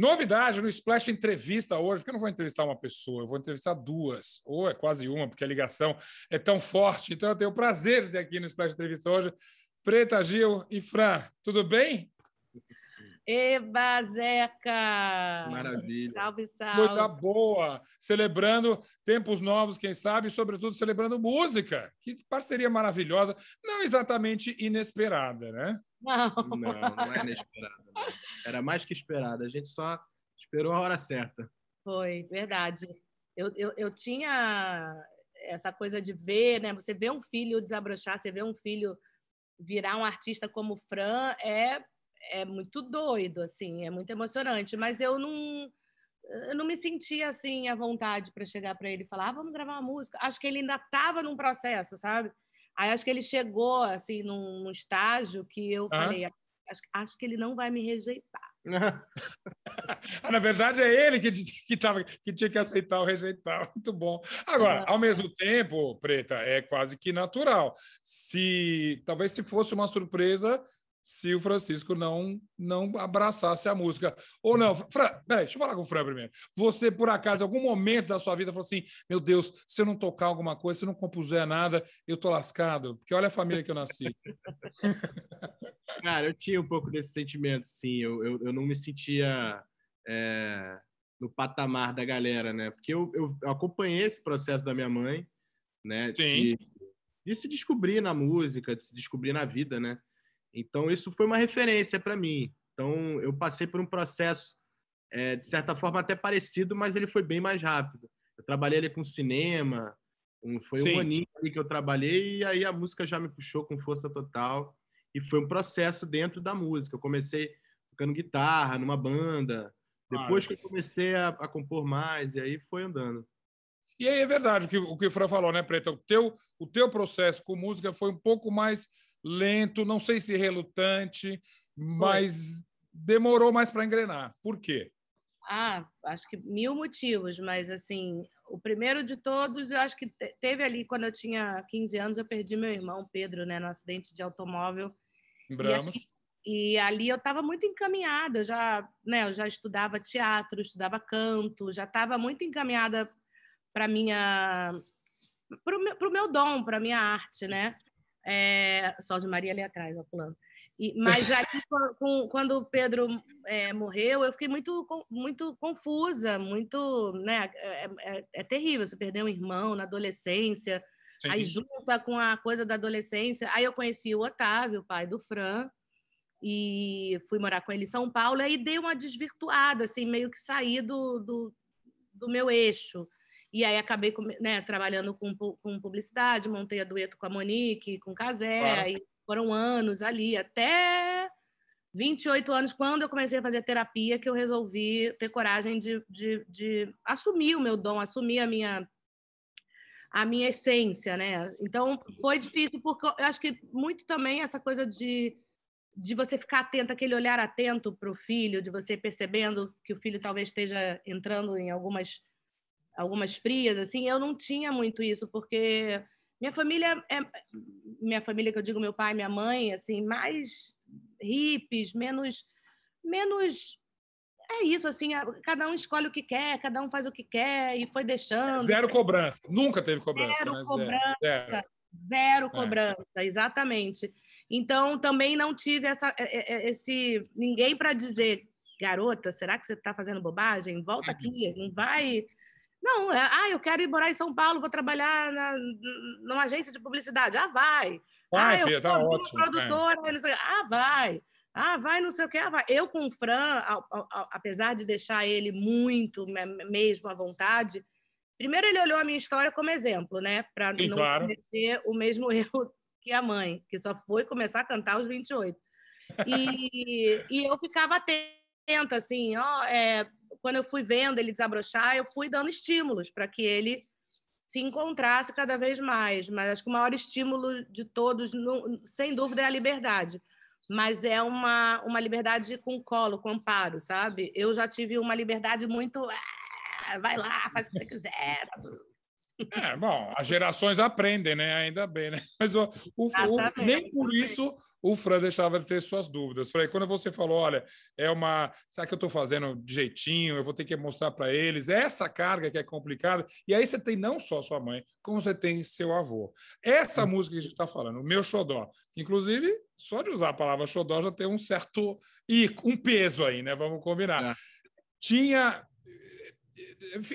Novidade no Splash Entrevista hoje, porque eu não vou entrevistar uma pessoa, eu vou entrevistar duas, ou é quase uma, porque a ligação é tão forte. Então, eu tenho o prazer de ter aqui no Splash Entrevista hoje Preta, Gil e Fran. Tudo bem? Eba, Zeca! Maravilha! Salve, salve! Coisa boa! Celebrando tempos novos, quem sabe, e, sobretudo, celebrando música. Que parceria maravilhosa, não exatamente inesperada, né? Não, não, não era inesperado. Era mais que esperado. A gente só esperou a hora certa. Foi, verdade. Eu, eu, eu tinha essa coisa de ver, né? Você vê um filho desabrochar, você vê um filho virar um artista como o Fran, é, é muito doido, assim, é muito emocionante. Mas eu não eu não me sentia assim à vontade para chegar para ele e falar, ah, vamos gravar uma música. Acho que ele ainda estava num processo, sabe? Aí acho que ele chegou assim num, num estágio que eu ah. falei, acho, acho que ele não vai me rejeitar. Ah, na verdade, é ele que, que, tava, que tinha que aceitar ou rejeitar. Muito bom. Agora, ao mesmo tempo, Preta, é quase que natural. Se talvez se fosse uma surpresa, se o Francisco não não abraçasse a música. Ou não, Fran, peraí, deixa eu falar com o Fran primeiro. Você, por acaso, em algum momento da sua vida, falou assim: meu Deus, se eu não tocar alguma coisa, se eu não compuser nada, eu tô lascado, porque olha a família que eu nasci. Cara, eu tinha um pouco desse sentimento, sim. Eu, eu, eu não me sentia é, no patamar da galera, né? Porque eu, eu acompanhei esse processo da minha mãe, né? Sim. De, de se descobrir na música, de se descobrir na vida, né? Então, isso foi uma referência para mim. Então, eu passei por um processo, é, de certa forma, até parecido, mas ele foi bem mais rápido. Eu trabalhei ali com cinema, um, foi Sim. um aninho que eu trabalhei, e aí a música já me puxou com força total. E foi um processo dentro da música. Eu comecei tocando guitarra numa banda, depois que eu comecei a, a, compor mais, e aí foi andando. E aí é verdade o que o, que o Fran falou, né, Preta? O teu, o teu processo com música foi um pouco mais lento, não sei se relutante, mas Foi. demorou mais para engrenar. Por quê? Ah, acho que mil motivos, mas assim, o primeiro de todos, eu acho que teve ali quando eu tinha 15 anos, eu perdi meu irmão Pedro, né, no acidente de automóvel. Bramos. E, e ali eu estava muito encaminhada, já, né, eu já estudava teatro, estudava canto, já estava muito encaminhada para minha para o meu, meu, dom, para minha arte, né? É, Sol de Maria ali atrás, ó, pulando. E, mas aqui, com, quando o Pedro é, morreu, eu fiquei muito, muito confusa, muito. Né, é, é, é terrível você perder um irmão na adolescência, Sim. aí junta com a coisa da adolescência. Aí eu conheci o Otávio, pai do Fran, e fui morar com ele em São Paulo, aí dei uma desvirtuada, assim, meio que saí do, do, do meu eixo. E aí acabei né, trabalhando com, com, publicidade, montei a dueto com a Monique, com o Casé, claro. e foram anos ali, até 28 anos, quando eu comecei a fazer terapia, que eu resolvi ter coragem de, de, de assumir o meu dom, assumir a minha a minha essência, né? Então foi difícil porque eu acho que muito também essa coisa de de você ficar atento, aquele olhar atento para o filho, de você percebendo que o filho talvez esteja entrando em algumas algumas frias, assim, eu não tinha muito isso, porque minha família é minha família que eu digo meu pai, minha mãe, assim, mais hippies, menos menos é isso, assim, cada um escolhe o que quer, cada um faz o que quer e foi deixando. Zero cobrança, nunca teve cobrança. Zero né? cobrança, zero, zero é. cobrança, é. exatamente. Então, também não tive essa, é, é, esse ninguém para dizer, garota, será que você está fazendo bobagem? Volta aqui, uhum. não vai não, é, ah, eu quero ir morar em São Paulo, vou trabalhar na, numa agência de publicidade. Ah, vai. Vai, ah, filha, ah, tá ótimo. É. Produtora, é. ah, vai. Ah, vai, não sei o que. Ah, vai. Eu com o Fran, a, a, a, apesar de deixar ele muito mesmo à vontade, primeiro ele olhou a minha história como exemplo, né? Para não claro. cometer o mesmo erro que a mãe, que só foi começar a cantar aos 28. E, e eu ficava atenta, assim, ó, é, quando eu fui vendo ele desabrochar, eu fui dando estímulos para que ele se encontrasse cada vez mais. Mas acho que o maior estímulo de todos, sem dúvida, é a liberdade. Mas é uma, uma liberdade com colo, com amparo, sabe? Eu já tive uma liberdade muito. Ah, vai lá, faz o que você quiser. Tá é, bom, as gerações aprendem, né? Ainda bem, né? Mas o, o, o nem por isso o Fran deixava ele ter suas dúvidas. Falei, quando você falou, olha, é uma. Será que eu estou fazendo de jeitinho? Eu vou ter que mostrar para eles essa carga que é complicada. E aí você tem não só sua mãe, como você tem seu avô. Essa uhum. música que a gente está falando, o meu xodó, inclusive, só de usar a palavra xodó já tem um certo. e um peso aí, né? Vamos combinar. É. Tinha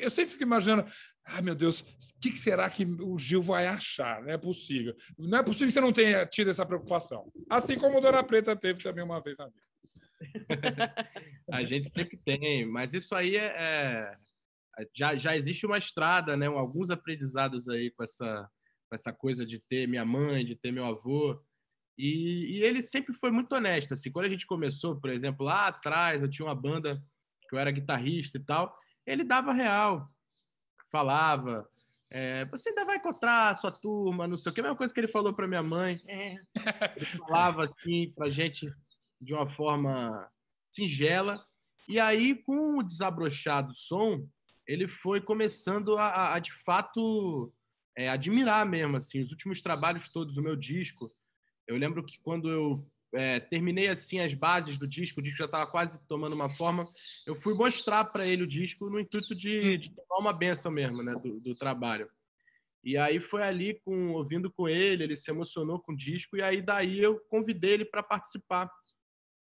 eu sempre fico imaginando, ah, meu Deus, o que será que o Gil vai achar? Não é possível. Não é possível que você não tenha tido essa preocupação. Assim como Dona Preta teve também uma vez na vida. a gente sempre tem, mas isso aí é, é, já, já existe uma estrada, né? Alguns aprendizados aí com essa, com essa coisa de ter minha mãe, de ter meu avô. E, e ele sempre foi muito honesto. Assim, quando a gente começou, por exemplo, lá atrás, eu tinha uma banda que eu era guitarrista e tal, ele dava real falava. É, você ainda vai encontrar a sua turma, não sei o que. A mesma coisa que ele falou para minha mãe. É. Ele falava assim para gente de uma forma singela. E aí, com o desabrochar do som, ele foi começando a, a de fato, é, admirar mesmo assim os últimos trabalhos todos, o meu disco. Eu lembro que quando eu é, terminei assim as bases do disco, o disco já estava quase tomando uma forma. Eu fui mostrar para ele o disco no intuito de, de tomar uma benção mesmo, né, do, do, trabalho. E aí foi ali com ouvindo com ele, ele se emocionou com o disco e aí daí eu convidei ele para participar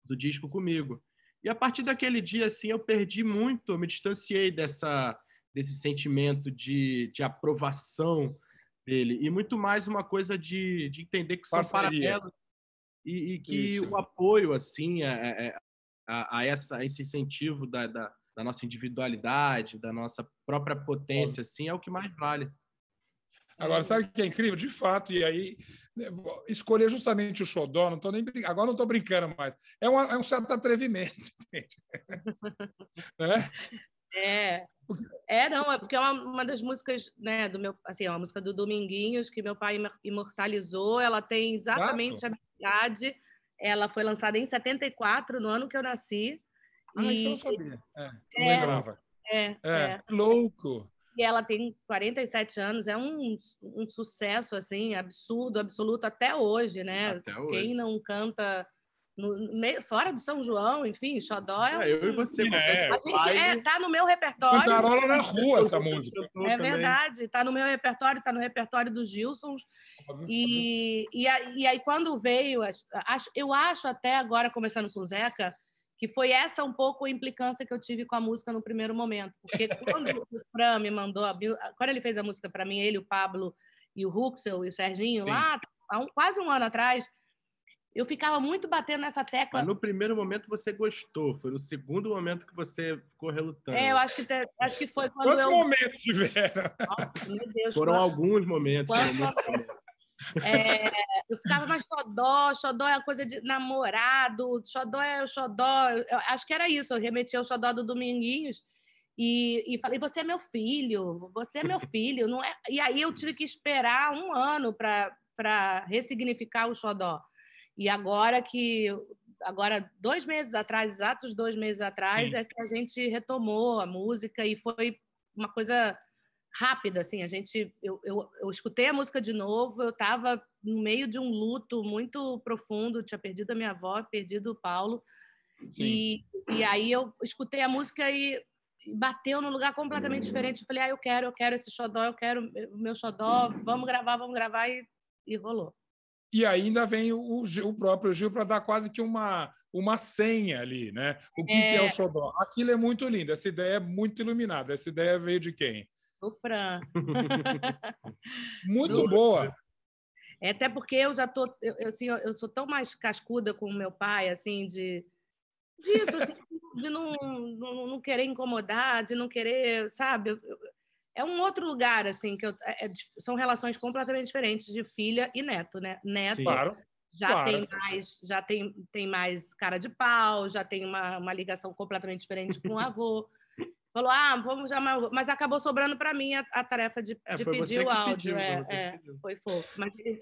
do disco comigo. E a partir daquele dia assim eu perdi muito, eu me distanciei dessa desse sentimento de, de aprovação dele e muito mais uma coisa de, de entender que Parceria. são paralelos e, e que Isso. o apoio assim a, é, é, é, a, a, essa, a esse incentivo da, da, da, nossa individualidade, da nossa própria potência, assim, é o que mais vale. Agora, sabe o que é incrível? De fato, e aí né, escolher justamente o xodó, não tô nem brin... agora não estou brincando mais. É um, é um certo atrevimento, né? É. É, não, é porque é uma, uma, das músicas, né, do meu, assim, é uma música do Dominguinhos que meu pai imortalizou, ela tem exatamente Exato idade. Ela foi lançada em 74, no ano que eu nasci. Ah, e... isso eu sabia. É, não é, lembrava. É, é, é. louco. E ela tem 47 anos, é um, um sucesso assim absurdo, absoluto até hoje, né? Até hoje. Quem não canta no, meio, fora do São João, enfim, Xodó é, é. Um... eu e você. É, a gente é, tá no meu repertório. Cantarola na rua essa música. É verdade, tá no meu repertório, tá no repertório dos Gilsons. Uhum. E, e, e aí, quando veio, eu acho até agora, começando com o Zeca, que foi essa um pouco a implicância que eu tive com a música no primeiro momento. Porque quando o Fran me mandou, a, quando ele fez a música para mim, ele, o Pablo e o Ruxel e o Serginho, Sim. lá, há um, quase um ano atrás, eu ficava muito batendo nessa tecla. Mas no primeiro momento você gostou, foi no segundo momento que você ficou relutando. É, eu acho que, acho que foi quando Quantos eu... momentos tiveram? Nossa, meu Deus. Foram alguns momentos. Quantos... Né? É, eu ficava mais xodó, xodó é a coisa de namorado, xodó é o xodó. Eu, acho que era isso, eu remetia ao xodó do Dominguinhos e, e falei: você é meu filho, você é meu filho. não é? E aí eu tive que esperar um ano para ressignificar o xodó. E agora que. Agora, dois meses atrás, exatos dois meses atrás, Sim. é que a gente retomou a música e foi uma coisa rápida, assim, a gente, eu, eu, eu escutei a música de novo, eu estava no meio de um luto muito profundo, tinha perdido a minha avó, perdido o Paulo, e, e aí eu escutei a música e bateu num lugar completamente diferente, eu falei, ah, eu quero, eu quero esse xodó, eu quero o meu xodó, vamos gravar, vamos gravar, e, e rolou. E ainda vem o, o próprio Gil para dar quase que uma, uma senha ali, né? O que é... que é o é. xodó? Aquilo é muito lindo, essa ideia é muito iluminada. Essa ideia veio de quem? do Fran. Muito do... boa. É, até porque eu já tô, eu, assim, eu, sou tão mais cascuda com o meu pai, assim, de disso, de não, não, não, querer incomodar, de não querer, sabe? É um outro lugar, assim, que eu, é, é são relações completamente diferentes de filha e neto, né? Neto claro, já claro. tem mais, já tem, tem mais cara de pau, já tem uma, uma ligação completamente diferente com o avô falou, ah, vamos chamar, mas acabou sobrando para mim a, a, tarefa de, é, de pedir o áudio. Pediu, é, foi, é, é foi fofo. Mas,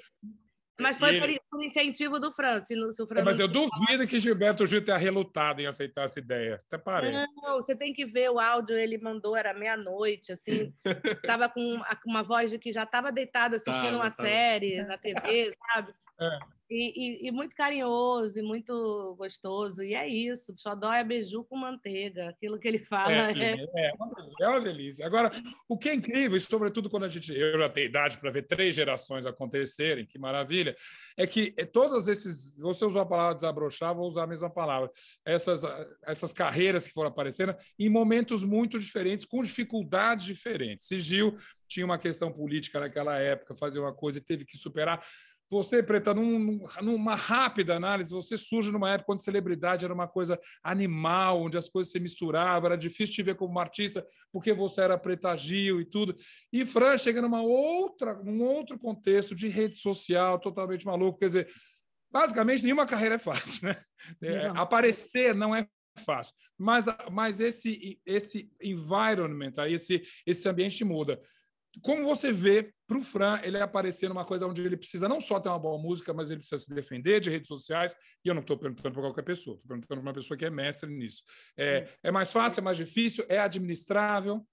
mas foi ele... por, incentivo do Fran. Se, se o Fran é, mas eu duvido que Gilberto Gil tenha relutado em aceitar essa ideia. Até parece. Não, você tem que ver o áudio, ele mandou, era meia-noite, assim, estava com uma voz de que já estava deitada assistindo tá, uma tá. série na TV, sabe? É. E, e, e, muito carinhoso e muito gostoso. E é isso. Xodó é beiju com manteiga. Aquilo que ele fala. É, né? é... é, é uma delícia. Agora, o que é incrível, e sobretudo quando a gente. Eu já tenho idade para ver três gerações acontecerem, que maravilha, é que é, todos esses. Você usou a palavra desabrochar, vou usar a mesma palavra. Essas, ah, essas carreiras que foram aparecendo em momentos muito diferentes, com dificuldades diferentes. Sigil tinha uma questão política naquela época, fazer uma coisa e teve que superar você, Preta, num, numa rápida análise, você surge numa época onde celebridade era uma coisa animal, onde as coisas se misturavam, era difícil te ver como artista, porque você era Preta Gil e tudo. E Fran chega numa outra, num outro contexto de rede social totalmente maluco. Quer dizer, basicamente, nenhuma carreira é fácil, né? É, Aparecer não é fácil. Mas, mas esse, esse environment, aí, esse, esse ambiente muda como você vê para o Fran, ele aparecer numa coisa onde ele precisa não só ter uma boa música, mas ele precisa se defender de redes sociais. E eu não estou perguntando para qualquer pessoa, estou perguntando para uma pessoa que é mestre nisso. É, é mais fácil, é mais difícil, é administrável?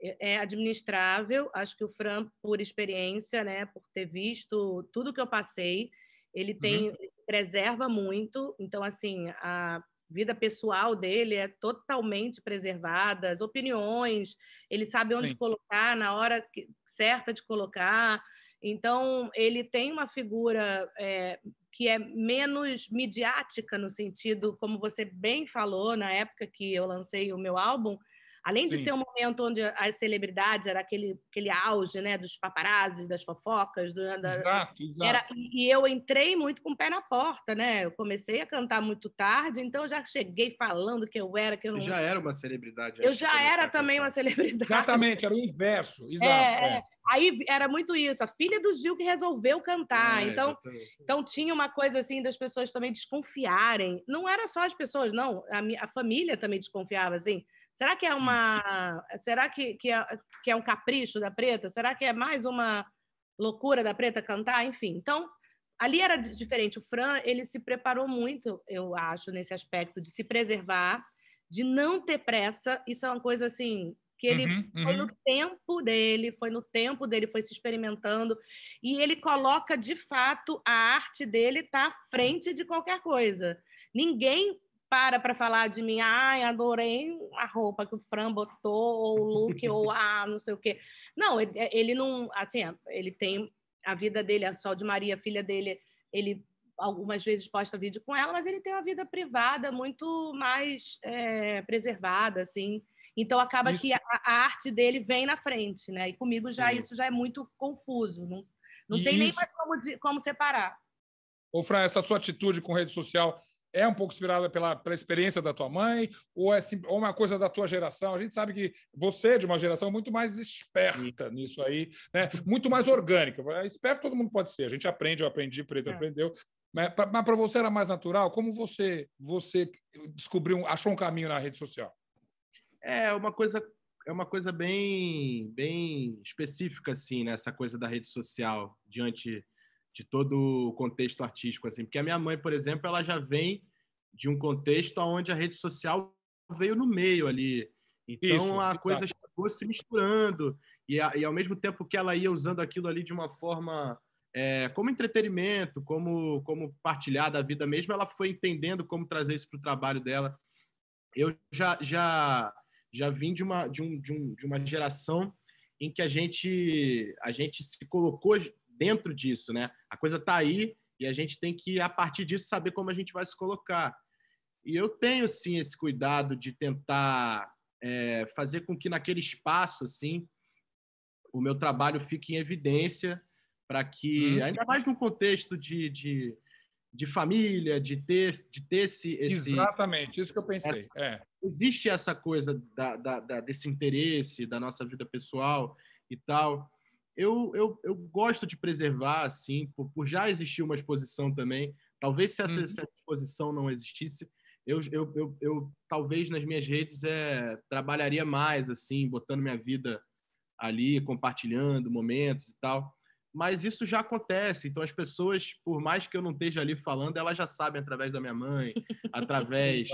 É, é administrável. Acho que o Fran, por experiência, né, por ter visto tudo que eu passei, ele tem uhum. ele preserva muito. Então, assim, a vida pessoal dele é totalmente preservada, as opiniões, ele sabe onde Sim. colocar na hora que, certa de colocar. Então, ele tem uma figura é, que é menos midiática, no sentido, como você bem falou na época que eu lancei o meu álbum, Além de Sim. ser um momento onde as celebridades era aquele, aquele auge, né, dos paparazzi, das fofocas, do, da, exato, exato. Era, e eu entrei muito com o pé na porta, né? Eu comecei a cantar muito tarde, então eu já cheguei falando que eu era, que eu Você não... já era uma celebridade. Eu já era também uma celebridade. Exatamente, era o inverso, é, exato. É, é. Aí era muito isso, a filha do Gil que resolveu cantar. É, então, então tinha uma coisa assim das pessoas também desconfiarem. Não era só as pessoas, não, a, minha, a família também desconfiava assim Será que é uma. Será que, que, é, que é um capricho da preta? Será que é mais uma loucura da preta cantar? Enfim, então ali era diferente. O Fran ele se preparou muito, eu acho, nesse aspecto de se preservar, de não ter pressa. Isso é uma coisa assim que ele uhum, uhum. foi no uhum. tempo dele, foi no tempo dele, foi se experimentando e ele coloca de fato a arte dele tá à frente de qualquer coisa. Ninguém para para falar de mim, ai, adorei a roupa que o Fran botou, ou o look, ou a ah, não sei o quê. Não, ele, é, ele, não, assim, é, ele tem a vida dele, a é Sol de Maria, filha dele, ele algumas vezes posta vídeo com ela, mas ele tem uma vida privada muito mais é, preservada, assim. Então acaba isso... que a, a, arte dele vem na frente, né? E comigo já Sim. isso já é muito confuso, não, não tem isso... nem mais como, como separar. Ô, Fran, essa sua atitude com rede social é um pouco inspirada pela, pela experiência da tua mãe ou é sim ou é uma coisa da tua geração? A gente sabe que você é de uma geração muito mais esperta Sim. nisso aí, né? muito mais orgânica. É esperto todo mundo pode ser. A gente aprende, eu aprendi, Preto é. aprendeu. Mas para você era mais natural? Como você você descobriu, achou um caminho na rede social? É uma coisa é uma coisa bem bem específica assim, né? Essa coisa da rede social diante de todo o contexto artístico, assim. Porque a minha mãe, por exemplo, ela já vem de um contexto onde a rede social veio no meio ali. Então Isso, a coisa tá. chegou se misturando. E, a, e, ao mesmo tempo que ela ia usando aquilo ali de uma forma é, como entretenimento, como, como partilhar da vida mesmo, ela foi entendendo como trazer isso para o trabalho dela. Eu já, já, já vim de uma, de, um, de, um, de uma geração em que a gente, a gente se colocou dentro disso, né? A coisa está aí e a gente tem que, a partir disso, saber como a gente vai se colocar. E eu tenho, sim, esse cuidado de tentar é, fazer com que naquele espaço, assim, o meu trabalho fique em evidência para que, hum. ainda mais num contexto de, de, de, família, de ter, de ter esse, esse Exatamente, isso que eu pensei. Essa, é. Existe essa coisa da, da, da, desse interesse da nossa vida pessoal e tal eu, eu, eu gosto de preservar, assim, por, por já existir uma exposição também. Talvez se essa, uhum. essa exposição não existisse, eu, eu, eu, eu, talvez nas minhas redes é, trabalharia mais, assim, botando minha vida ali, compartilhando momentos e tal. Mas isso já acontece. Então, as pessoas, por mais que eu não esteja ali falando, elas já sabem através da minha mãe, através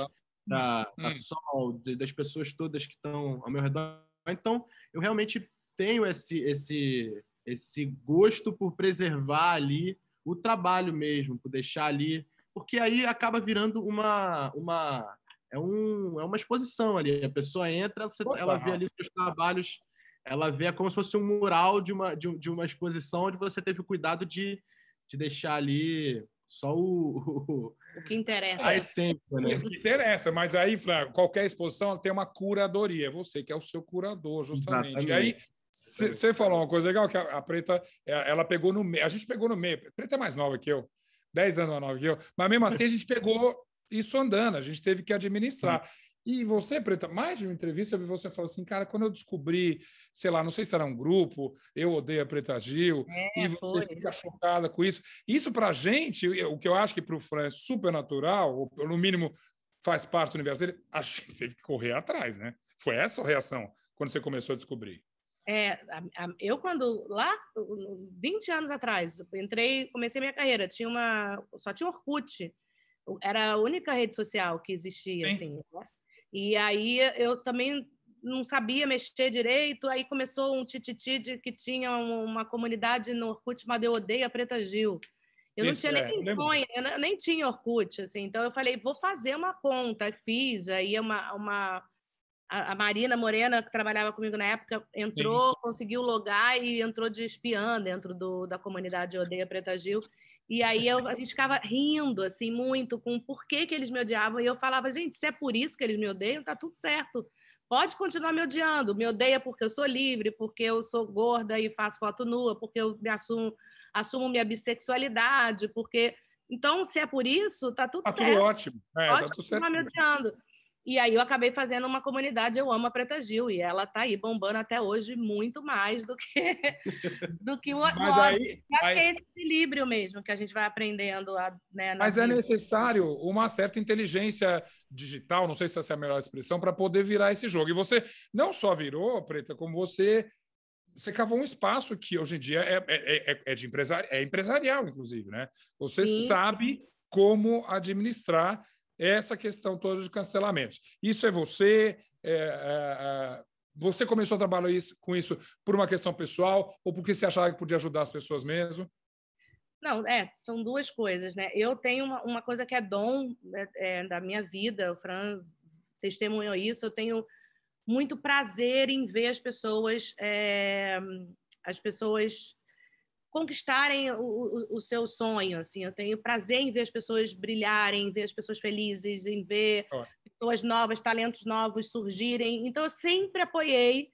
da, da hum. Sol, das pessoas todas que estão ao meu redor. Então, eu realmente tenho esse, esse, esse gosto por preservar ali o trabalho mesmo, por deixar ali, porque aí acaba virando uma uma é, um, é uma exposição ali. A pessoa entra, você, ela vê ali os trabalhos, ela vê é como se fosse um mural de uma, de, de uma exposição onde você teve o cuidado de, de deixar ali só o, o, o que interessa. aí sempre né? O que interessa, mas aí, Flávio, qualquer exposição tem uma curadoria, é você que é o seu curador, justamente. Exatamente. E aí você falou uma coisa legal, que a, a Preta, é, ela pegou no meio, a gente pegou no meio, a Preta é mais nova que eu, 10 anos mais nova que eu, mas mesmo assim a gente pegou isso andando, a gente teve que administrar. E você, Preta, mais de uma entrevista eu vi você falando assim, cara, quando eu descobri, sei lá, não sei se era um grupo, eu odeio a Preta Gil, é, e você foi. fica chocada com isso. Isso pra gente, o que eu acho que pro Fran é super natural, ou no mínimo faz parte do universo dele, a gente teve que correr atrás, né? Foi essa a reação quando você começou a descobrir? É, eu, quando lá, 20 anos atrás, entrei, comecei minha carreira, tinha uma. Só tinha Orkut. Era a única rede social que existia, Sim. assim. Né? E aí eu também não sabia mexer direito, aí começou um tititi de que tinha uma comunidade no Orkut mas Eu Odeio a Preta Gil. Eu Isso, é, não tinha é, nem eu nem tinha Orkut, assim, então eu falei, vou fazer uma conta, fiz, aí é uma, uma a, a Marina Morena, que trabalhava comigo na época, entrou, Sim. conseguiu logar e entrou de espiã dentro do, da comunidade Odeia Preta Gil. E aí eu, a gente ficava rindo assim muito com por que, que eles me odiavam. E eu falava, gente, se é por isso que eles me odeiam, tá tudo certo. Pode continuar me odiando. Me odeia porque eu sou livre, porque eu sou gorda e faço foto nua, porque eu me assumo, assumo minha bissexualidade, porque. Então, se é por isso, tá tudo tá certo. Tudo ótimo. É, Pode tá tudo continuar certo. me odiando. E aí eu acabei fazendo uma comunidade Eu Amo a Preta Gil, e ela tá aí bombando até hoje muito mais do que, do que o Mas aí, acho aí... que é esse equilíbrio mesmo que a gente vai aprendendo. A, né, Mas é vida. é necessário uma certa inteligência digital, não sei se essa é a melhor expressão, para poder virar esse jogo. E você não só virou, Preta, como você você cavou um espaço que hoje em dia é, é, é, é, é de empresari é empresarial, inclusive, né? Você Sim. sabe como administrar essa questão toda de cancelamentos. Isso é você. É, é, é, você começou a trabalhar isso, com isso por uma questão pessoal ou porque você achava que podia ajudar as pessoas mesmo? Não, é, são duas coisas, né? Eu tenho uma, uma coisa que é dom né, é, da minha vida, o Fran testemunhou isso, eu tenho muito prazer em ver as pessoas, é, as pessoas conquistarem o, o, o, seu sonho, assim, eu tenho prazer em ver as pessoas brilharem, em ver as pessoas felizes, em ver oh. pessoas novas, talentos novos surgirem, então eu sempre apoiei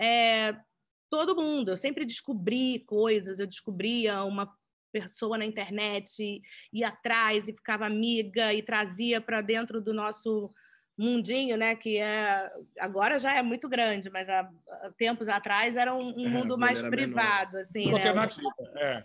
é, todo mundo, eu sempre descobri coisas, eu descobria uma pessoa na internet, ia atrás e ficava amiga e trazia para dentro do nosso mundinho, né? Que é, agora já é muito grande, mas há, tempos atrás era um, um é, mundo assim, né? mais privado, menor. assim, né? É.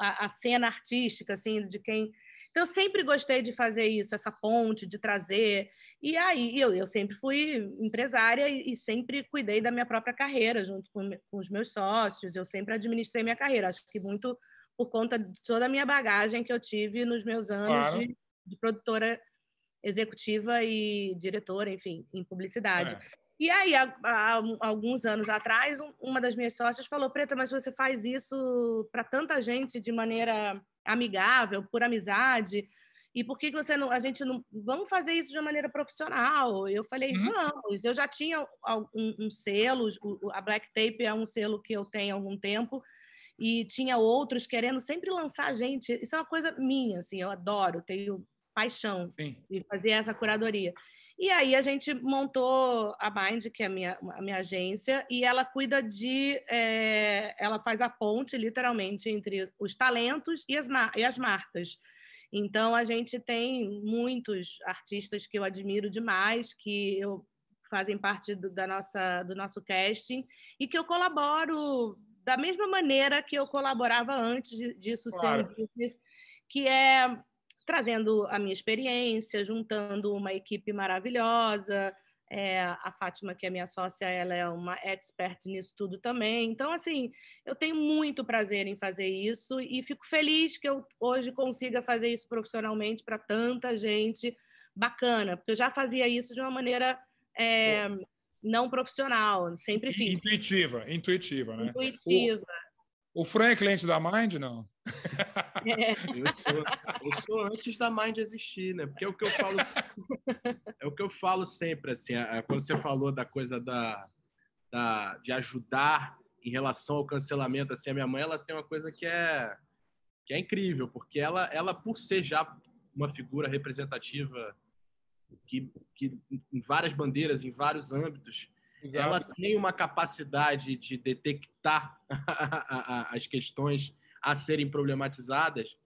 A, a, cena artística, assim, de quem. Então, eu sempre gostei de fazer isso, essa ponte, de trazer. E aí, eu, eu sempre fui empresária e, e sempre cuidei da minha própria carreira, junto com, com os meus sócios. Eu sempre administrei minha carreira. Acho que muito por conta de toda a minha bagagem que eu tive nos meus anos claro. de, de produtora executiva e diretora, enfim, em publicidade. É. E aí, há, há, alguns anos atrás, uma das minhas sócias falou: Preta, mas você faz isso para tanta gente de maneira amigável, por amizade. E por que, você não. A gente não. Vamos fazer isso de uma maneira profissional. Eu falei, uhum. vamos. Eu já tinha um, um selo, a Black Tape é um selo que eu tenho há algum tempo, e tinha outros querendo sempre lançar gente. Isso é uma coisa minha, assim, eu adoro. Tenho paixão Sim. de fazer essa curadoria. E aí a gente montou a Mind, que é a minha, a minha agência, e ela cuida de. É, ela faz a ponte, literalmente, entre os talentos e as, e as marcas. Então a gente tem muitos artistas que eu admiro demais, que eu fazem parte do, da nossa, do nosso casting e que eu colaboro da mesma maneira que eu colaborava antes disso claro. ser business, que é trazendo a minha experiência, juntando uma equipe maravilhosa. É, a Fátima, que é minha sócia, ela é uma expert nisso tudo também. Então, assim, eu tenho muito prazer em fazer isso e fico feliz que eu hoje consiga fazer isso profissionalmente para tanta gente bacana, porque eu já fazia isso de uma maneira é, não profissional, sempre fiz. Intuitiva, intuitiva, né? Intuitiva. O... O Frank é cliente da Mind, não? É. Eu, sou, eu, sou, antes da Mind existir, né? Porque é o que eu falo, é o que eu falo sempre, assim, é, é quando você falou da coisa da, da, de ajudar em relação ao cancelamento, assim, a minha mãe ela tem uma coisa que é que é incrível, porque ela, ela por ser já uma figura representativa que, que em várias bandeiras, em vários âmbitos, Exato. ela tem uma capacidade de detectar as questões a serem problematizadas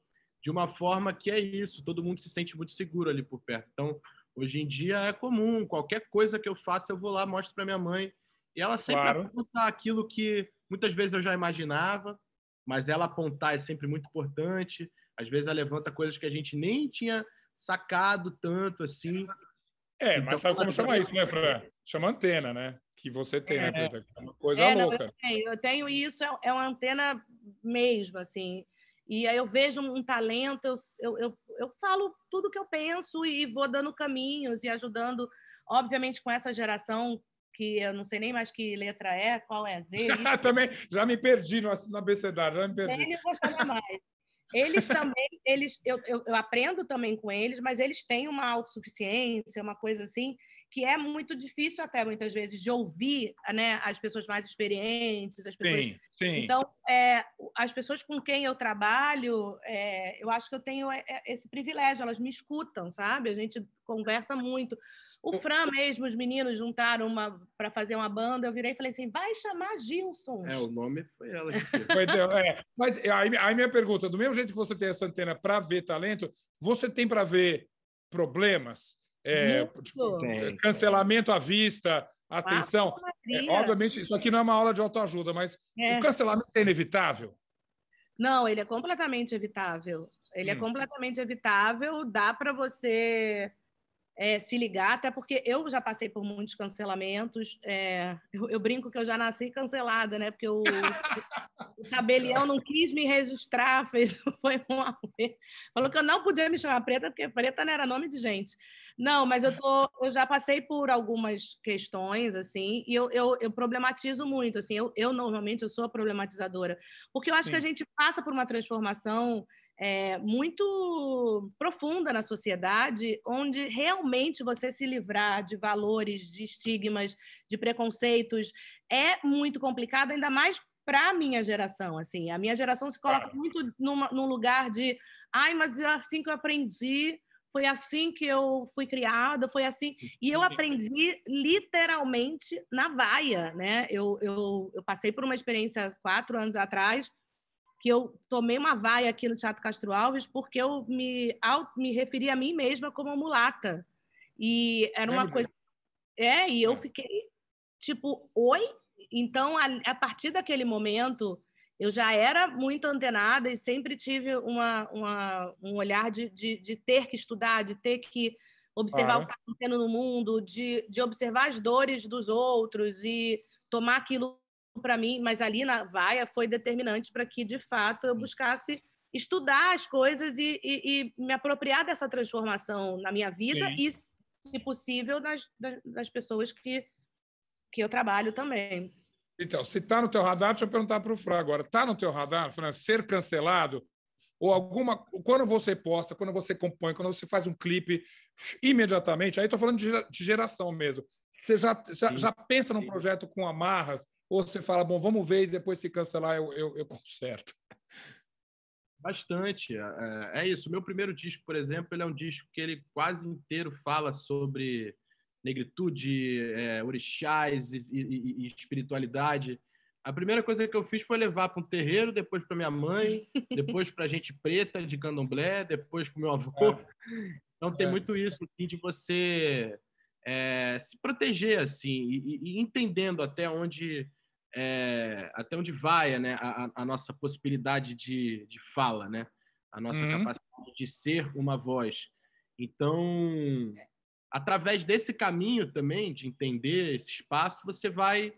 de uma forma que é isso, todo mundo se sente muito seguro ali por perto. Então, hoje em dia é comum, qualquer coisa que eu faça, eu vou lá, mostro para minha mãe, e ela sempre claro. aponta aquilo que muitas vezes eu já imaginava, mas ela apontar é sempre muito importante. Às vezes ela levanta coisas que a gente nem tinha sacado tanto assim, é, então, mas sabe como chama isso, né, Fran? Chama antena, né? Que você tem, né, é. né? É uma coisa é, louca. Não, eu, tenho, eu tenho isso, é, é uma antena mesmo, assim. E aí eu vejo um talento, eu, eu, eu, eu falo tudo que eu penso e vou dando caminhos e ajudando, obviamente, com essa geração que eu não sei nem mais que letra é, qual é Z. Também já me perdi no, no abecedário, já me perdi. Nem vou mais. Eles também, eles, eu, eu, eu, aprendo também com eles, mas eles têm uma autossuficiência, uma coisa assim, que é muito difícil até muitas vezes de ouvir né, as pessoas mais experientes, as pessoas. Sim, sim. Então, é, as pessoas com quem eu trabalho, é, eu acho que eu tenho é, é, esse privilégio, elas me escutam, sabe? A gente conversa muito. O é, Fran é. mesmo, os meninos juntaram uma para fazer uma banda. Eu virei e falei assim: vai chamar Gilson. É, o nome foi ela que foi, é. Mas é, aí, aí minha pergunta: do mesmo jeito que você tem essa antena para ver talento, você tem para ver problemas? É, tipo, tem, cancelamento tem. à vista, atenção. é, obviamente, isso aqui não é uma aula de autoajuda, mas o cancelamento é inevitável. Não, ele é completamente evitável. Ele hum. é completamente evitável. Dá para você é, se ligar, até porque eu já passei por muitos cancelamentos. É, eu, eu, brinco que eu já nasci cancelada, né? Porque o, o tabelião não quis me registrar, fez, foi um arruê. Falou que eu não podia me chamar preta, porque preta não era nome de gente. Não, mas eu, tô, eu já passei por algumas questões, assim, e eu, eu, eu problematizo muito, assim. Eu, eu, normalmente, eu sou a problematizadora. Porque eu acho Sim. que a gente passa por uma transformação é, muito profunda na sociedade, onde realmente você se livrar de valores, de estigmas, de preconceitos é muito complicado, ainda mais para a minha geração. Assim, a minha geração se coloca é. muito numa, num lugar de, ai, mas é assim que eu aprendi, foi assim que eu fui criada, foi assim. E eu uhum. aprendi literalmente na vaia, né? Eu, eu, eu passei por uma experiência quatro anos atrás que eu tomei uma vaia aqui no Teatro Castro Alves porque eu me, me referi a mim mesma como mulata. E era uma coisa. É, e eu é. fiquei tipo, oi? Então, a, a partir daquele momento, eu já era muito antenada e sempre tive uma, uma um olhar de, de, de, ter que estudar, de ter que observar ah, o é? que está acontecendo no mundo, de, de observar as dores dos outros e tomar aquilo para mim, mas ali na vaia foi determinante para que, de fato, eu buscasse estudar as coisas e, e, e me apropriar dessa transformação na minha vida Sim. e, se possível, nas, pessoas que, que eu trabalho também. Então, se está no teu radar, deixa eu perguntar para o Fran agora. Está no teu radar, Fran, ser cancelado? Ou alguma. Quando você posta, quando você compõe, quando você faz um clipe, imediatamente, aí estou falando de, geração mesmo. Você já, já, já pensa num projeto com amarras, ou você fala, bom, vamos ver e depois se cancelar eu, eu, eu conserto? Bastante. É, é, é, isso. Meu primeiro disco, por exemplo, ele é um disco que ele quase inteiro fala sobre negritude, é, orixás e, e, e, espiritualidade. A primeira coisa que eu fiz foi levar para um terreiro, depois para minha mãe, depois para gente preta de candomblé, depois para meu avô. É. Então tem é. muito isso assim, de você é, se proteger assim e, e entendendo até onde é, até onde vai né, a, a, nossa possibilidade de, de fala, né? a nossa uhum. capacidade de ser uma voz. Então, através desse caminho também, de entender esse espaço, você vai,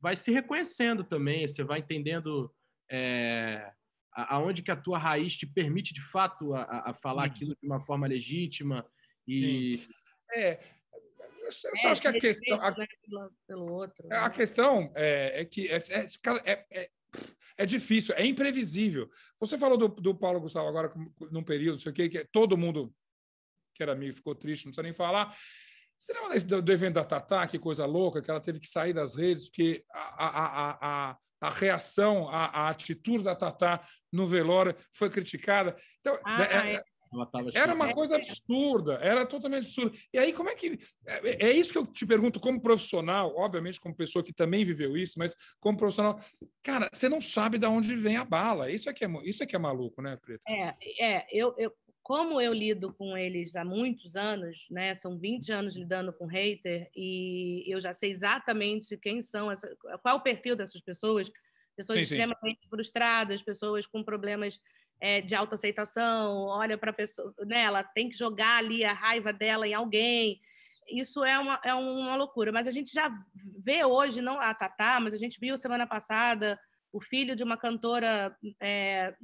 vai se reconhecendo também, você vai entendendo é, aonde que a tua raiz te permite, de fato, a, a falar uhum. aquilo de uma forma legítima e... Sim. É, é, que a questão. A, né, pelo outro, é, né? a questão é, é que é é, é, é, é, difícil, é imprevisível. Você falou do, do Paulo Gustavo agora, num período, sei o quê, que todo mundo que era amigo ficou triste, não precisa nem falar. Você lembra do, do evento da Tatá, que coisa louca, que ela teve que sair das redes, porque a, a, a, a reação, a, a atitude da Tatá no velório foi criticada. Então, ah, né, é, é, era uma coisa absurda, era totalmente absurda. E aí, como é que. É, é, isso que eu te pergunto, como profissional, obviamente, como pessoa que também viveu isso, mas como profissional. Cara, você não sabe de onde vem a bala. Isso é que é, isso é, que é maluco, né, preto É, é eu, eu, como eu lido com eles há muitos anos, né? São 20 anos lidando com hater, e eu já sei exatamente quem são, essa, qual é o perfil dessas pessoas. Pessoas sim, extremamente sim. frustradas, pessoas com problemas é, de autoaceitação, olha para a pessoa, né? Ela tem que jogar ali a raiva dela em alguém. Isso é uma, é uma loucura. Mas a gente já vê hoje, não a ah, Tatá, tá, mas a gente viu semana passada o filho de uma cantora é,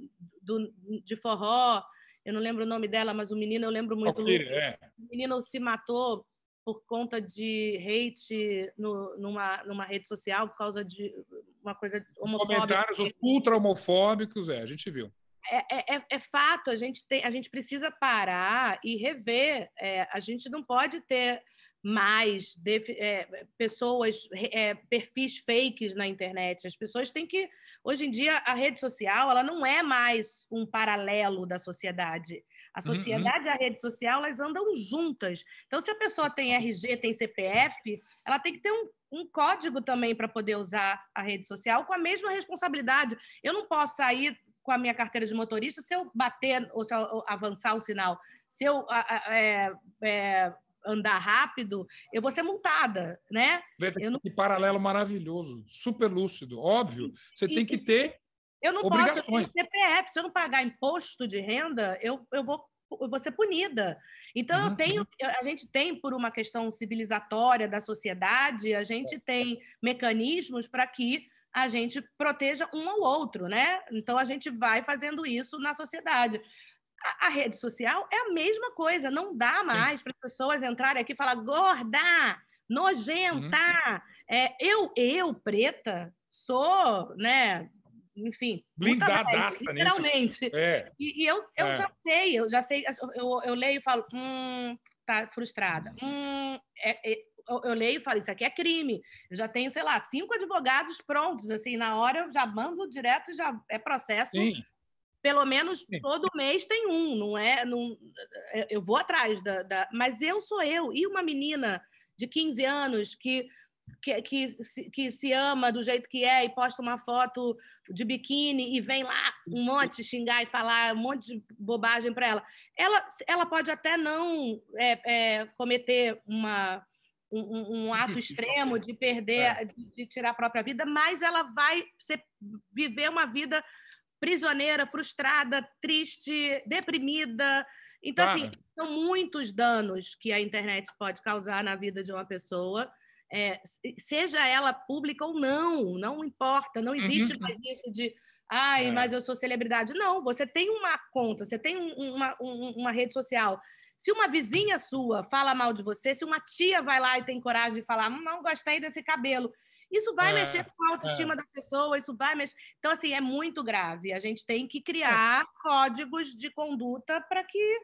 do, de forró, eu não lembro o nome dela, mas o menino eu lembro muito. Okay, é. O menino se matou por conta de hate no, numa, numa rede social, por causa de uma coisa homofóbica. Comentários ultra homofóbicos, é, a gente viu. É, é, é, é, fato, a gente, tem, a gente precisa parar e rever. É, a gente não pode ter mais é, pessoas, é, perfis fakes na internet. As pessoas têm que. Hoje em dia, a rede social ela não é mais um paralelo da sociedade. A uhum, uhum. sociedade uhum. e a rede social elas andam juntas. Então, se a pessoa tem RG, tem CPF, ela tem que ter um, um código também para poder usar a rede social com a mesma responsabilidade. Eu não posso sair com a minha carteira de motorista, se eu bater ou se eu avançar o sinal, se eu é, é, andar rápido, eu vou ser multada, né? Não... Que paralelo maravilhoso, super lúcido, óbvio. Você e, tem que ter eu não obrigações. posso ter CPF. Se eu não pagar imposto de renda, eu, eu vou você ser punida. Então eu tenho, a gente tem por uma questão civilizatória da sociedade, a gente é. tem mecanismos para que a gente proteja um ao outro, né? Então a gente vai fazendo isso na sociedade. A, a rede social é a mesma coisa, não dá mais para as pessoas entrarem aqui e falar gorda, nojenta. Uhum. É, eu, eu, preta, sou, né? Enfim, blindadaça velha, literalmente. É. E, e, eu, eu é. já sei, eu já sei, eu, eu leio e falo, hum, tá frustrada. Hum, é, é eu leio e falo, isso aqui é crime. Eu já tenho, sei lá, cinco advogados prontos, assim, na hora eu já mando direto e já é processo. Sim. Pelo menos Sim. todo mês tem um, não é? Não, eh, eu vou atrás da, da, Mas eu sou eu. E uma menina de 15 anos que que, que, que, se ama do jeito que é e posta uma foto de biquíni e vem lá um monte xingar e falar um monte de bobagem para ela. ela. Ela pode até não é, é, cometer uma, um, um ato extremo de perder, é. de, de tirar a própria vida, mas ela vai ser, viver uma vida prisioneira, frustrada, triste, deprimida. Então, assim, são muitos danos que a internet pode causar na vida de uma pessoa, é, seja ela pública ou não, não importa, não uhum. existe uhum. mais isso de. Ai, é. mas eu sou celebridade. Não, você tem uma conta, você tem uma, uma, uma rede social se uma vizinha sua fala mal de você, se uma tia vai lá e tem coragem de falar, não gostei desse cabelo, isso vai é, mexer com a é. autoestima é. da pessoa, isso vai mexer. Então, assim, é muito grave. A gente tem que é. criar é. códigos de conduta para que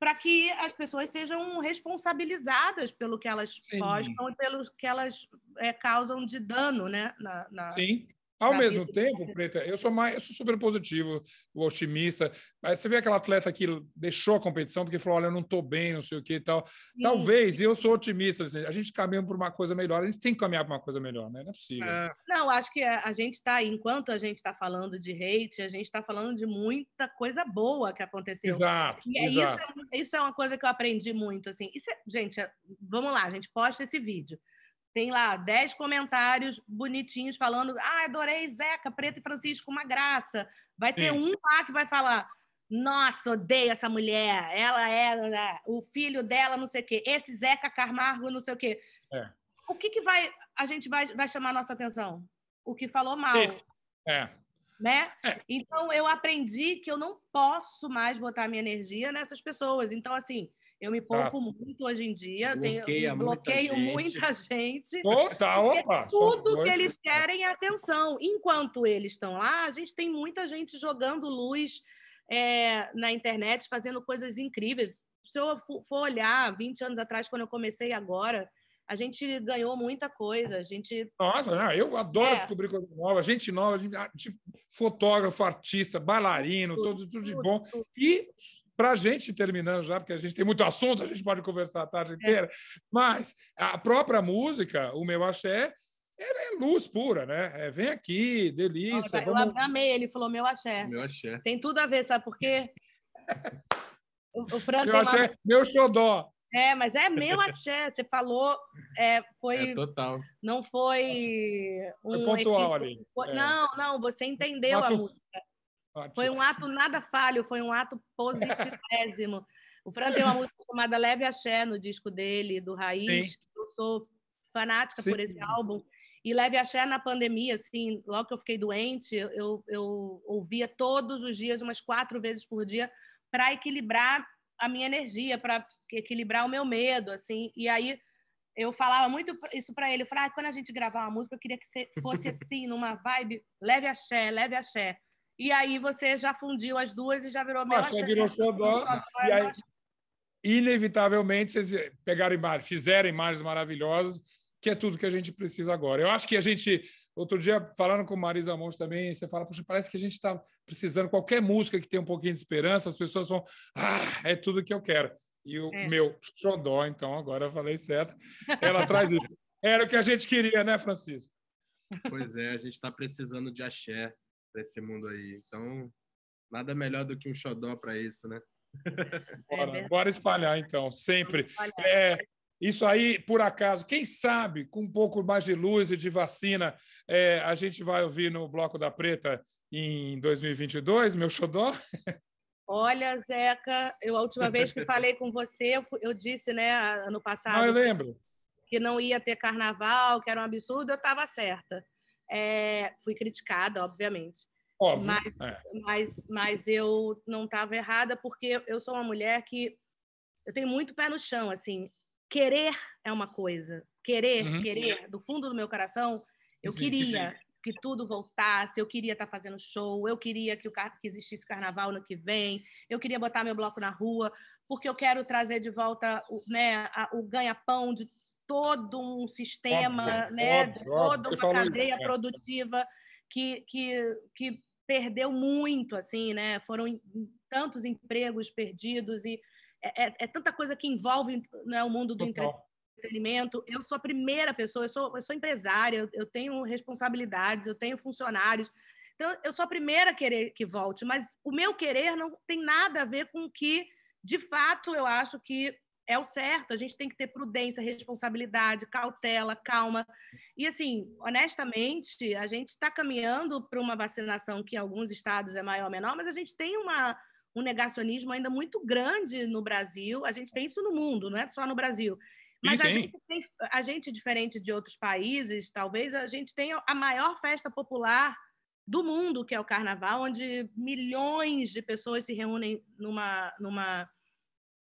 para que as pessoas sejam responsabilizadas pelo que elas Sim. postam e pelo que elas é, causam de dano né, na, na, Sim. Ao mesmo vida. tempo, Preta, eu sou mais, eu sou super positivo, otimista. Mas você vê aquela atleta que deixou a competição porque falou, olha, eu não estou bem, não sei o que e tal. Sim. Talvez, eu sou otimista, assim, a gente caminha por uma coisa melhor, a gente tem que caminhar por uma coisa melhor, né? Não é possível. É. Não, acho que a, gente está, enquanto a gente está falando de hate, a gente está falando de muita coisa boa que aconteceu. Exato, e é, exato. Isso, isso é uma coisa que eu aprendi muito, assim. Isso é, gente, vamos lá, a gente posta esse vídeo tem lá dez comentários bonitinhos falando: ah, adorei Zeca, Preto e Francisco, uma graça. Vai ter Sim. um lá que vai falar: nossa, odeio essa mulher, ela é né, o filho dela, não sei o quê, esse Zeca Carmargo, não sei o quê. É. O que, que vai, a gente vai, vai chamar a nossa atenção? O que falou mal. Esse. É. Né? É. Então, eu aprendi que eu não posso mais botar minha energia nessas pessoas. Então, assim, eu me poupo tá. muito hoje em dia, Bloqueia tenho, bloqueio muita gente. Muita tá, opa, tudo que eles querem é atenção. Enquanto eles estão lá, a gente tem muita gente jogando luz é, na internet, fazendo coisas incríveis. Se eu for olhar 20 anos atrás, quando eu comecei agora, a gente ganhou muita coisa. A gente. Nossa, eu adoro é. descobrir coisa nova, gente nova, gente, fotógrafo, artista, bailarino, tudo, tudo, tudo de bom. Tudo. E para a gente, terminando já, porque a gente tem muito assunto, a gente pode conversar a tarde é. inteira, é. mas a própria música, o meu axé, ela é luz pura, né? É, vem aqui, delícia. Olha, vamos... Eu amei, ele falou meu axé. Meu axé. Tem tudo a ver, sabe por quê? o, o Fran meu axé, uma... meu xodó. É, mas é meu axé. Você falou, é, foi. É total. Não foi. Um é foi pontual equipo... ali. Não, não, você entendeu Mato... a música. Foi um ato nada falho, foi um ato positivésimo. o Fran tem uma música chamada Leve Axé no disco dele, do Raiz. Sim. Eu sou fanática Sim. por esse álbum. E Leve Axé na pandemia, assim, logo que eu fiquei doente, eu, eu ouvia todos os dias, umas quatro vezes por dia, para equilibrar a minha energia, para equilibrar o meu medo, assim. E aí eu falava muito isso para ele. Eu falava, ah, quando a gente gravar uma música, eu queria que fosse assim, numa vibe leve axé, leve axé e aí você já fundiu as duas e já virou Nossa, meu virou xodó. E é aí, inevitavelmente, vocês pegaram imagens, fizeram imagens maravilhosas, que é tudo que a gente precisa agora. Eu acho que a gente, outro dia, falando com Marisa Monte também, você fala, puxa, parece que a gente está precisando, qualquer música que tem um pouquinho de esperança, as pessoas vão, ah, é tudo que eu quero. E o é. meu xodó, então, agora eu falei certo, ela traz isso. Era o que a gente queria, né, Francisco? Pois é, a gente está precisando de axé desse mundo aí. Então, nada melhor do que um xodó para isso, né? É bora, é bora espalhar, então, sempre. É, isso aí, por acaso, quem sabe, com um pouco mais de luz e de vacina, é, a gente vai ouvir no Bloco da Preta em 2022, meu xodó? Olha, Zeca, eu, a última vez que falei com você, eu, eu disse, né, ano passado. Não, ah, eu lembro. Que não ia ter carnaval, que era um absurdo, eu estava certa. É, fui criticada, obviamente. Óbvio, mas, é. mas, mas eu não estava errada porque eu sou uma mulher que eu tenho muito pé no chão, assim. Querer é uma coisa. Querer, uhum. querer, do fundo do meu coração, eu sim, queria que tudo voltasse, eu queria estar tá fazendo show, eu queria que, o, que existisse carnaval no que vem, eu queria botar meu bloco na rua, porque eu quero trazer de volta o, né, o ganha-pão de todo um sistema, óbvio, né? Óbvio, toda uma cadeia isso, é. produtiva é. que, que, que perdeu muito, assim, né? Foram tantos empregos perdidos e é, é, é tanta coisa que envolve né, o mundo do entretenimento. Eu sou a primeira pessoa, eu sou, eu sou empresária, eu, eu tenho responsabilidades, eu tenho funcionários. Então, eu sou a primeira a querer que volte, mas o meu querer não tem nada a ver com o que, de fato, eu acho que é o certo, a gente tem que ter prudência, responsabilidade, cautela, calma. E, assim, honestamente, a gente está caminhando para uma vacinação que em alguns estados é maior ou menor, mas a gente tem uma, um negacionismo ainda muito grande no Brasil. A gente tem isso no mundo, não é só no Brasil. Mas a gente, tem, a gente, diferente de outros países, talvez, a gente tem a maior festa popular do mundo, que é o carnaval, onde milhões de pessoas se reúnem numa, numa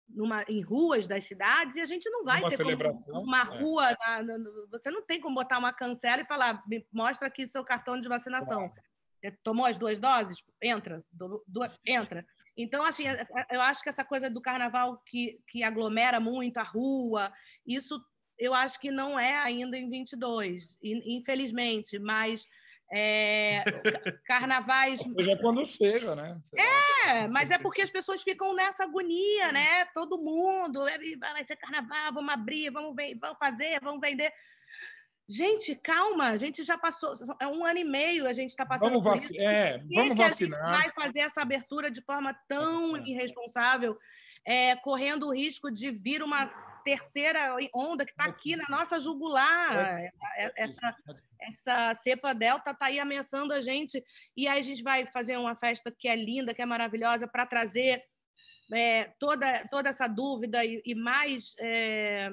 numa, em ruas das cidades e a gente não vai uma ter celebração, uma é. rua. você não tem como botar uma cancela e falar: mostra aqui seu cartão de vacinação. Claro. É, tomou as duas doses? Entra. Do, do, entra. Então, assim, é, eu acho que essa coisa do carnaval que, que aglomera muito a rua, isso eu acho que não é ainda em 22, infelizmente, mas é, carnavais. Seja quando seja, né? É, mas é porque as pessoas ficam nessa agonia, né? Todo mundo é, vai ser carnaval, vamos abrir, vamos, vamos fazer, vamos vender. Gente, calma, a gente já passou, é um ano e meio a gente está passando vamos por isso. É, vamos que vacinar. A gente vai fazer essa abertura de forma tão irresponsável, é, correndo o risco de vir uma terceira onda que está é aqui na nossa jugular. É é, essa, essa cepa delta está aí ameaçando a gente. E aí a gente vai fazer uma festa que é linda, que é maravilhosa, para trazer é, toda, toda essa dúvida e, e mais, é,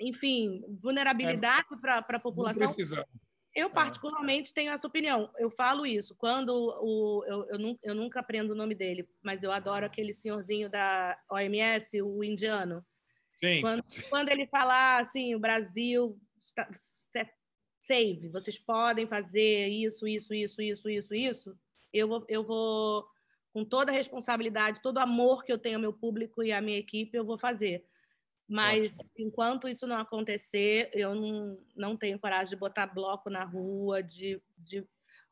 enfim, vulnerabilidade é, para a população. Eu, particularmente, tenho essa opinião. Eu falo isso. Quando o. Eu, eu, eu nunca aprendo o nome dele, mas eu adoro ah. aquele senhorzinho da OMS, o indiano. Sim. Quando, quando ele falar ah, assim, o Brasil está, é save, vocês podem fazer isso, isso, isso, isso, isso, isso, eu vou, eu vou com toda a responsabilidade, todo o amor que eu tenho ao meu público e à minha equipe, eu vou fazer. Mas Ótimo. enquanto isso não acontecer, eu não, não tenho coragem de botar bloco na rua, de, de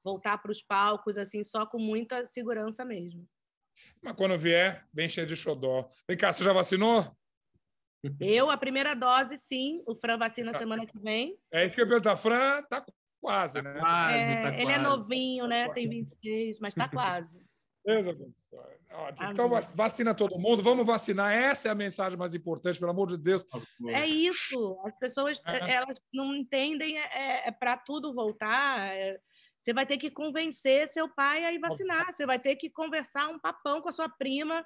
voltar para os palcos, assim, só com muita segurança mesmo. Mas quando vier, vem cheio de xodó. Vem cá, você já vacinou? Uhum. Eu, a primeira dose, sim. O Fran vacina tá. semana que vem. É isso que eu pergunto. perguntar. Fran tá quase, né? Tá quase, é, tá ele é novinho, tá né? Quase. Tem 26, mas tá quase. Ótimo. Então, vacina todo mundo, vamos vacinar. Essa é a mensagem mais importante, pelo amor de Deus. É isso. As pessoas é. elas não entendem é, é, é para tudo voltar. É, você vai ter que convencer seu pai a ir vacinar. Você vai ter que conversar um papão com a sua prima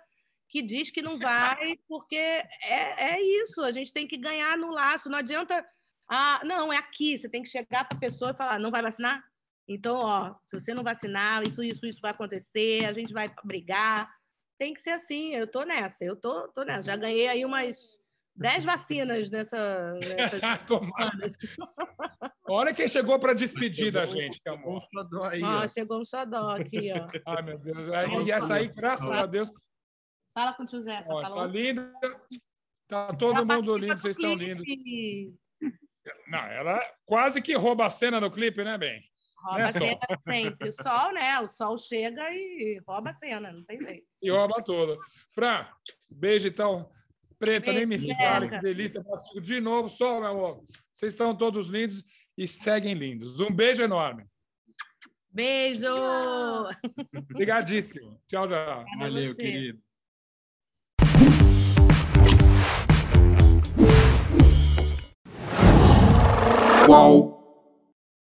que diz que não vai, porque é, é isso, a gente tem que ganhar no laço, não adianta. Ah, não, é aqui, você tem que chegar para a pessoa e falar: não vai vacinar? Então, ó, se você não vacinar, isso, isso, isso vai acontecer, a gente vai brigar. Tem que ser assim, eu tô nessa, eu tô, tô nessa. Já ganhei aí umas 10 vacinas nessa. nessa Olha quem chegou para despedir da gente, que amor. Aí, ó. ó. chegou um xodó aqui, ó. Ai, meu Deus. E essa aí, graças a Deus, Fala com o José. Zé. tá, tá linda. Tá todo mundo lindo, vocês estão lindos. Não, ela quase que rouba a cena no clipe, né, bem? Rouba né, a cena sempre. O sol, né? O sol chega e rouba a cena, não tem jeito. E rouba tudo. Fran, beijo então. Preta, beijo, nem me fale, que delícia. Tá assim de novo, sol, meu amor. Vocês estão todos lindos e seguem lindos. Um beijo enorme. Beijo! Obrigadíssimo. Tchau, tchau. Valeu, querido. Whoa.